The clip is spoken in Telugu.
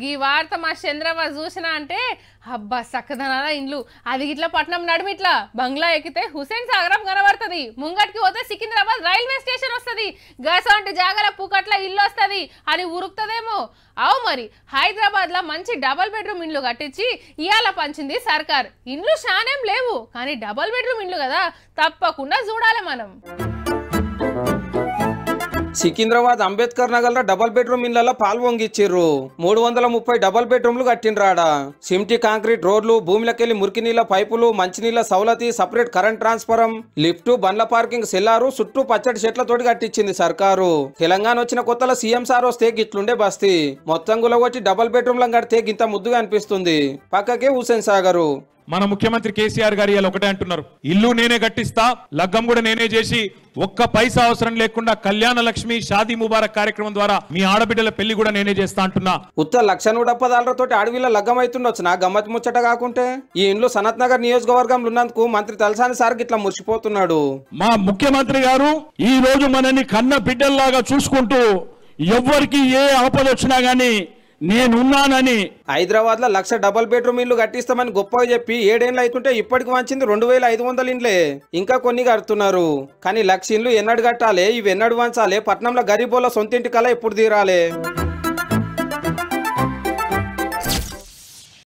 గీ వార్త మా చంద్రబాబు చూసిన అంటే అబ్బా సక్కదనాల ఇండ్లు అది ఇట్లా పట్నం నడుమిట్లా బంగ్లా ఎక్కితే హుసేన్ సాగరం కనబడుతుంది ముంగట్కి పోతే సికింద్రాబాద్ రైల్వే స్టేషన్ వస్తుంది గసంటి జాగల పూకట్ల ఇల్లు వస్తుంది అని ఉరుకుతుందేమో అవు మరి హైదరాబాద్లో మంచి డబల్ బెడ్రూమ్ ఇండ్లు కట్టించి ఇవాళ పంచింది సర్కార్ ఇండ్లు షానేం లేవు కానీ డబల్ బెడ్రూమ్ ఇండ్లు కదా తప్పకుండా చూడాలి మనం సికింద్రాబాద్ అంబేద్కర్ నగర్ లో డబల్ బెడ్రూమ్ ఇళ్లలో పాలు వంగిచ్చిర్రు మూడు వందల ముప్పై డబల్ బెడ్రూమ్లు కట్టినరాడా సిమ్టి కాంక్రీట్ రోడ్లు భూమిలకెళ్లి మురికి నీళ్ల పైపులు మంచినీళ్ల సౌలతి సపరేట్ కరెంట్ ట్రాన్స్ఫరం లిఫ్ట్ బండ్ల పార్కింగ్ సెల్లారు చుట్టూ పచ్చడి చెట్లతోటి కట్టించింది సర్కారు తెలంగాణ వచ్చిన కొత్తలో సీఎం సార్ వస్తే గిట్లుండే బస్తీ మొత్తం గులగొచ్చి డబల్ బెడ్రూమ్లం కడితే గింత ముద్దుగా అనిపిస్తుంది పక్కకే హుసేన్ సాగరు మన ముఖ్యమంత్రి కేసీఆర్ గారు ఇలా ఒకటే అంటున్నారు ఇల్లు నేనే కట్టిస్తా లగ్గం కూడా నేనే చేసి ఒక్క పైసా అవసరం లేకుండా కళ్యాణ లక్ష్మి షాదీ ముబారక్ కార్యక్రమం ద్వారా మీ ఆడబిడ్డల పెళ్లి కూడా నేనే చేస్తా అంటున్నా ఉత్త లక్ష నూట తోటి అడవిలో లగ్గం అవుతుండొచ్చు నా గమ్మత్ ముచ్చట కాకుంటే ఈ ఇండ్లు సనత్ నగర్ నియోజకవర్గంలో ఉన్నందుకు మంత్రి తలసాని సార్ ఇట్లా మురిసిపోతున్నాడు మా ముఖ్యమంత్రి గారు ఈ రోజు మనని కన్న బిడ్డల్లాగా చూసుకుంటూ ఎవ్వరికి ఏ ఆపద వచ్చినా గానీ నేనున్నానని హైదరాబాద్ లో లక్ష డబల్ బెడ్రూమ్ ఇల్లు కట్టిస్తామని గొప్పగా చెప్పి ఏడేళ్ళు అవుతుంటే ఇప్పటికి వంచింది రెండు వేల ఐదు వందల ఇండ్లే ఇంకా కొన్ని కడుతున్నారు కానీ లక్ష ఇండ్లు ఎన్నడు కట్టాలి ఇవి ఎన్నడు వంచాలి పట్నంలో గరీబోళ్ళ సొంతింటి కళ ఎప్పుడు తీరాలే